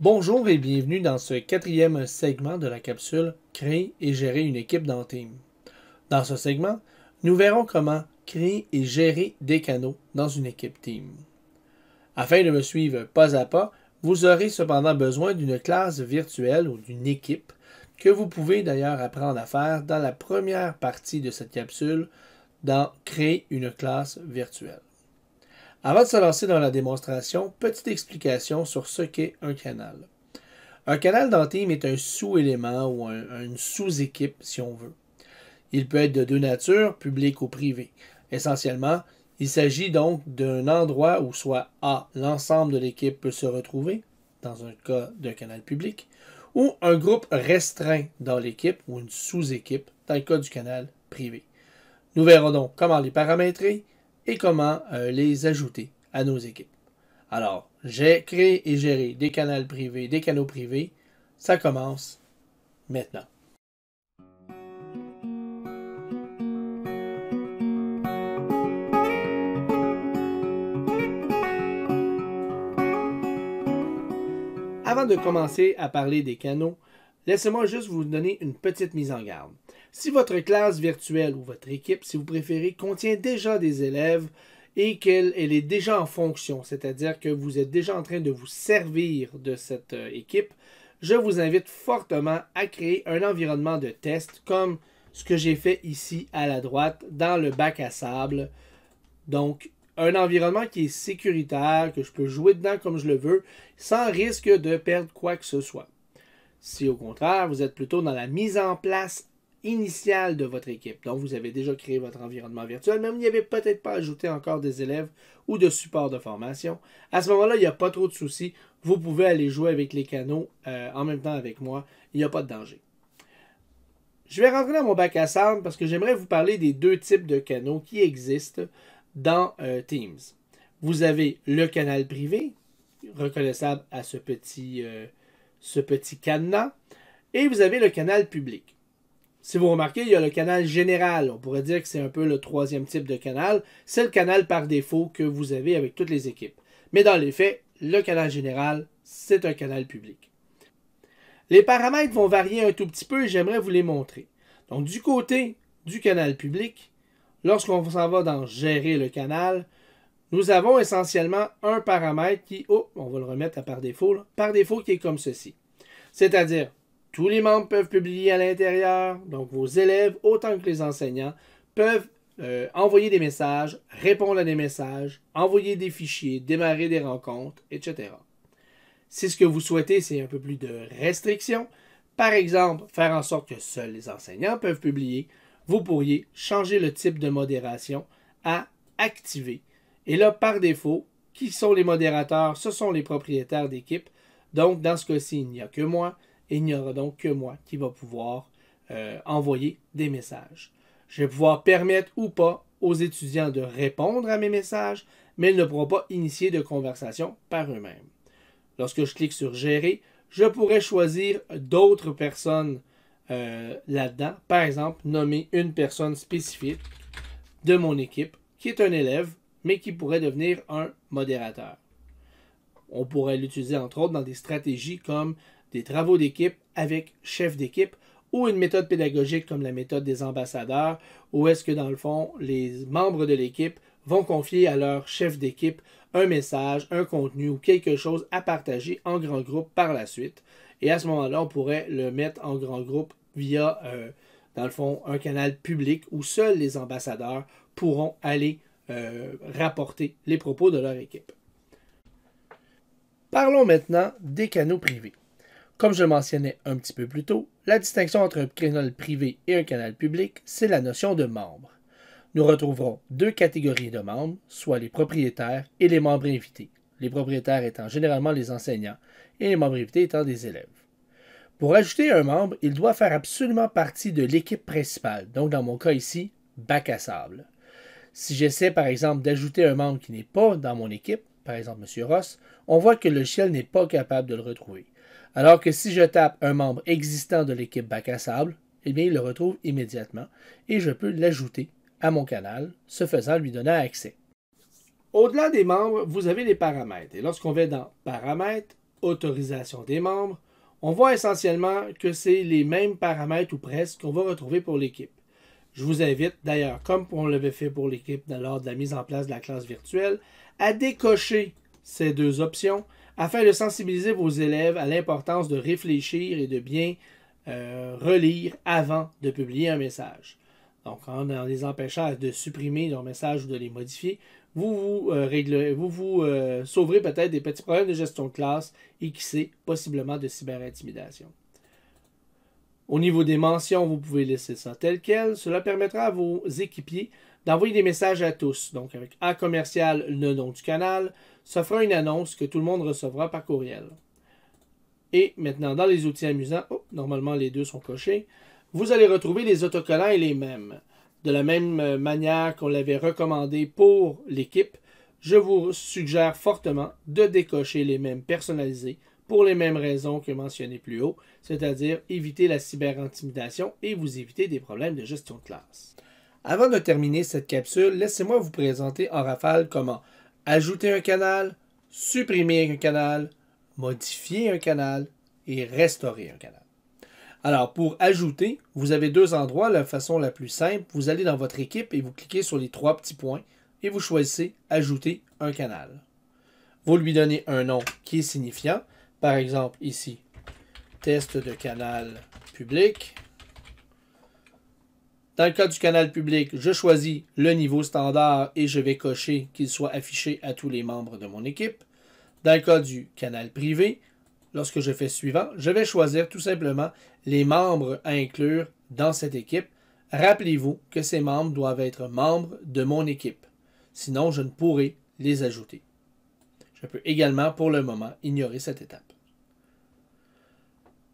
Bonjour et bienvenue dans ce quatrième segment de la capsule Créer et gérer une équipe dans Team. Dans ce segment, nous verrons comment créer et gérer des canaux dans une équipe Team. Afin de me suivre pas à pas, vous aurez cependant besoin d'une classe virtuelle ou d'une équipe que vous pouvez d'ailleurs apprendre à faire dans la première partie de cette capsule dans Créer une classe virtuelle. Avant de se lancer dans la démonstration, petite explication sur ce qu'est un canal. Un canal dans Team est un sous-élément ou une sous-équipe, si on veut. Il peut être de deux natures, public ou privé. Essentiellement, il s'agit donc d'un endroit où soit A, l'ensemble de l'équipe peut se retrouver, dans un cas d'un canal public, ou un groupe restreint dans l'équipe ou une sous-équipe, dans le cas du canal privé. Nous verrons donc comment les paramétrer, et comment euh, les ajouter à nos équipes. Alors, j'ai créé et géré des canaux privés, des canaux privés. Ça commence maintenant. Avant de commencer à parler des canaux, laissez-moi juste vous donner une petite mise en garde. Si votre classe virtuelle ou votre équipe, si vous préférez, contient déjà des élèves et qu'elle est déjà en fonction, c'est-à-dire que vous êtes déjà en train de vous servir de cette euh, équipe, je vous invite fortement à créer un environnement de test comme ce que j'ai fait ici à la droite dans le bac à sable. Donc, un environnement qui est sécuritaire, que je peux jouer dedans comme je le veux, sans risque de perdre quoi que ce soit. Si au contraire, vous êtes plutôt dans la mise en place initiale de votre équipe. Donc, vous avez déjà créé votre environnement virtuel, mais vous n'y avez peut-être pas ajouté encore des élèves ou de supports de formation. À ce moment-là, il n'y a pas trop de soucis. Vous pouvez aller jouer avec les canaux euh, en même temps avec moi. Il n'y a pas de danger. Je vais rentrer dans mon bac à sable parce que j'aimerais vous parler des deux types de canaux qui existent dans euh, Teams. Vous avez le canal privé, reconnaissable à ce petit, euh, ce petit cadenas, et vous avez le canal public si vous remarquez, il y a le canal général. On pourrait dire que c'est un peu le troisième type de canal. C'est le canal par défaut que vous avez avec toutes les équipes. Mais dans les faits, le canal général, c'est un canal public. Les paramètres vont varier un tout petit peu et j'aimerais vous les montrer. Donc du côté du canal public, lorsqu'on s'en va dans gérer le canal, nous avons essentiellement un paramètre qui, oh, on va le remettre à par défaut, par défaut qui est comme ceci. C'est-à-dire tous les membres peuvent publier à l'intérieur, donc vos élèves autant que les enseignants peuvent euh, envoyer des messages, répondre à des messages, envoyer des fichiers, démarrer des rencontres, etc. Si ce que vous souhaitez, c'est un peu plus de restrictions, par exemple, faire en sorte que seuls les enseignants peuvent publier, vous pourriez changer le type de modération à activer. Et là, par défaut, qui sont les modérateurs? Ce sont les propriétaires d'équipe. Donc, dans ce cas-ci, il n'y a que moi il n'y aura donc que moi qui va pouvoir euh, envoyer des messages. Je vais pouvoir permettre ou pas aux étudiants de répondre à mes messages, mais ils ne pourront pas initier de conversation par eux-mêmes. Lorsque je clique sur Gérer, je pourrais choisir d'autres personnes euh, là-dedans. Par exemple, nommer une personne spécifique de mon équipe qui est un élève, mais qui pourrait devenir un modérateur. On pourrait l'utiliser entre autres dans des stratégies comme des travaux d'équipe avec chef d'équipe ou une méthode pédagogique comme la méthode des ambassadeurs, où est-ce que dans le fond, les membres de l'équipe vont confier à leur chef d'équipe un message, un contenu ou quelque chose à partager en grand groupe par la suite. Et à ce moment-là, on pourrait le mettre en grand groupe via, euh, dans le fond, un canal public où seuls les ambassadeurs pourront aller euh, rapporter les propos de leur équipe. Parlons maintenant des canaux privés. Comme je le mentionnais un petit peu plus tôt, la distinction entre un canal privé et un canal public, c'est la notion de membre. Nous retrouverons deux catégories de membres, soit les propriétaires et les membres invités, les propriétaires étant généralement les enseignants et les membres invités étant des élèves. Pour ajouter un membre, il doit faire absolument partie de l'équipe principale, donc dans mon cas ici, bac à sable. Si j'essaie par exemple d'ajouter un membre qui n'est pas dans mon équipe, par exemple M. Ross, on voit que le ciel n'est pas capable de le retrouver. Alors que si je tape un membre existant de l'équipe bac à sable, eh bien, il le retrouve immédiatement et je peux l'ajouter à mon canal, ce faisant lui donner accès. Au-delà des membres, vous avez les paramètres. Et lorsqu'on va dans Paramètres, Autorisation des membres, on voit essentiellement que c'est les mêmes paramètres ou presque qu'on va retrouver pour l'équipe. Je vous invite d'ailleurs, comme on l'avait fait pour l'équipe lors de la mise en place de la classe virtuelle, à décocher ces deux options afin de sensibiliser vos élèves à l'importance de réfléchir et de bien euh, relire avant de publier un message. Donc, en, les empêchant de supprimer leur messages ou de les modifier, vous vous, euh, vous, euh, sauverez peut-être des petits problèmes de gestion de classe et qui sait, possiblement de cyberintimidation. Au niveau des mentions, vous pouvez laisser ça tel quel. Cela permettra à vos équipiers d'envoyer des messages à tous, donc avec A commercial le nom du canal, ça fera une annonce que tout le monde recevra par courriel. Et maintenant, dans les outils amusants, oh, normalement les deux sont cochés, vous allez retrouver les autocollants et les mêmes. De la même euh, manière qu'on l'avait recommandé pour l'équipe, je vous suggère fortement de décocher les mêmes personnalisés pour les mêmes raisons que mentionnées plus haut, c'est-à-dire éviter la cyber-intimidation et vous éviter des problèmes de gestion de classe. Avant de terminer cette capsule, laissez-moi vous présenter en rafale comment ajouter un canal, supprimer un canal, modifier un canal et restaurer un canal. Alors, pour ajouter, vous avez deux endroits. La façon la plus simple, vous allez dans votre équipe et vous cliquez sur les trois petits points et vous choisissez Ajouter un canal. Vous lui donnez un nom qui est signifiant. Par exemple, ici, test de canal public. Dans le cas du canal public, je choisis le niveau standard et je vais cocher qu'il soit affiché à tous les membres de mon équipe. Dans le cas du canal privé, lorsque je fais suivant, je vais choisir tout simplement les membres à inclure dans cette équipe. Rappelez-vous que ces membres doivent être membres de mon équipe. Sinon, je ne pourrai les ajouter. Je peux également, pour le moment, ignorer cette étape.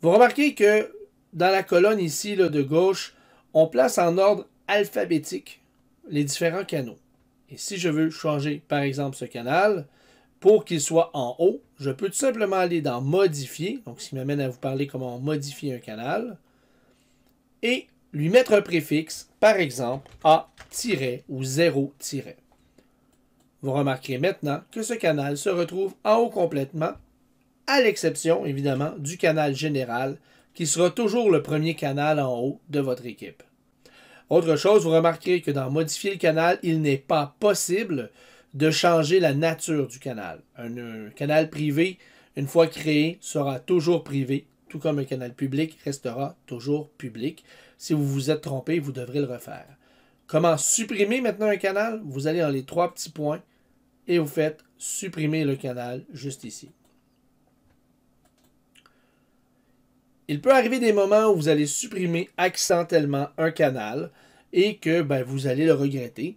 Vous remarquez que dans la colonne ici de gauche, on place en ordre alphabétique les différents canaux. Et si je veux changer, par exemple, ce canal, pour qu'il soit en haut, je peux tout simplement aller dans Modifier, donc ce qui m'amène à vous parler comment modifier un canal, et lui mettre un préfixe, par exemple, A- ou 0-. Vous remarquerez maintenant que ce canal se retrouve en haut complètement, à l'exception, évidemment, du canal général, qui sera toujours le premier canal en haut de votre équipe. Autre chose, vous remarquerez que dans Modifier le canal, il n'est pas possible de changer la nature du canal. Un, canal privé, une fois créé, sera toujours privé, tout comme un canal public restera toujours public. Si vous vous êtes trompé, vous devrez le refaire. Comment supprimer maintenant un canal Vous allez dans les trois petits points et vous faites supprimer le canal juste ici. Il peut arriver des moments où vous allez supprimer accidentellement un canal et que ben, vous allez le regretter.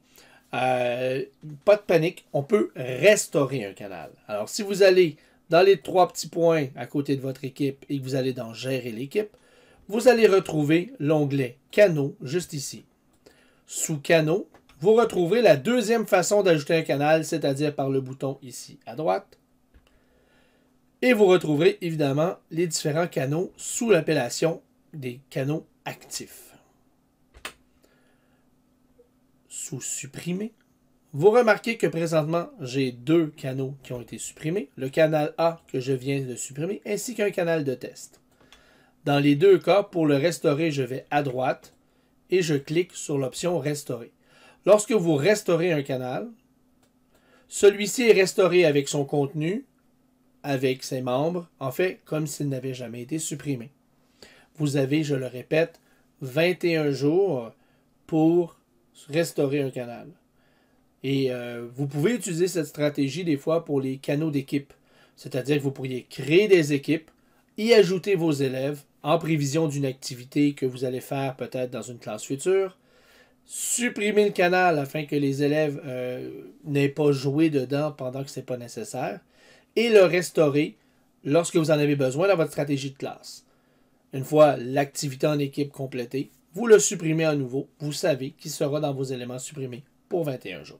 Euh, pas de panique, on peut restaurer un canal. Alors, si vous allez dans les trois petits points à côté de votre équipe et que vous allez dans Gérer l'équipe, vous allez retrouver l'onglet Canaux juste ici. Sous Canaux, vous retrouverez la deuxième façon d'ajouter un canal, c'est-à-dire par le bouton ici à droite. Et vous retrouverez évidemment les différents canaux sous l'appellation des canaux actifs. Sous supprimer, vous remarquez que présentement, j'ai deux canaux qui ont été supprimés, le canal A que je viens de supprimer, ainsi qu'un canal de test. Dans les deux cas, pour le restaurer, je vais à droite et je clique sur l'option Restaurer. Lorsque vous restaurez un canal, celui-ci est restauré avec son contenu avec ses membres, en fait, comme s'il n'avait jamais été supprimé. Vous avez, je le répète, 21 jours pour restaurer un canal. Et euh, vous pouvez utiliser cette stratégie des fois pour les canaux d'équipe. C'est-à-dire que vous pourriez créer des équipes, y ajouter vos élèves en prévision d'une activité que vous allez faire peut-être dans une classe future, supprimer le canal afin que les élèves euh, n'aient pas joué dedans pendant que ce n'est pas nécessaire, et le restaurer lorsque vous en avez besoin dans votre stratégie de classe. Une fois l'activité en équipe complétée, vous le supprimez à nouveau. Vous savez qu'il sera dans vos éléments supprimés pour 21 jours.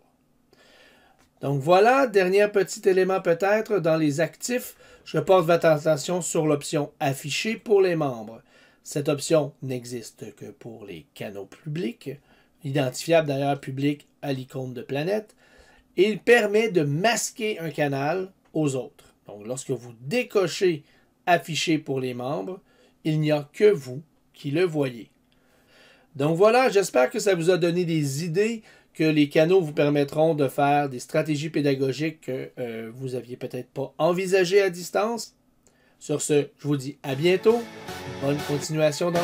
Donc voilà, dernier petit élément peut-être dans les actifs. Je porte votre attention sur l'option Afficher pour les membres. Cette option n'existe que pour les canaux publics, identifiable d'ailleurs public à l'icône de planète. Il permet de masquer un canal aux autres. Donc lorsque vous décochez Afficher pour les membres, il n'y a que vous qui le voyez. Donc voilà, j'espère que ça vous a donné des idées, que les canaux vous permettront de faire des stratégies pédagogiques que euh, vous n'aviez peut-être pas envisagées à distance. Sur ce, je vous dis à bientôt. Bonne continuation dans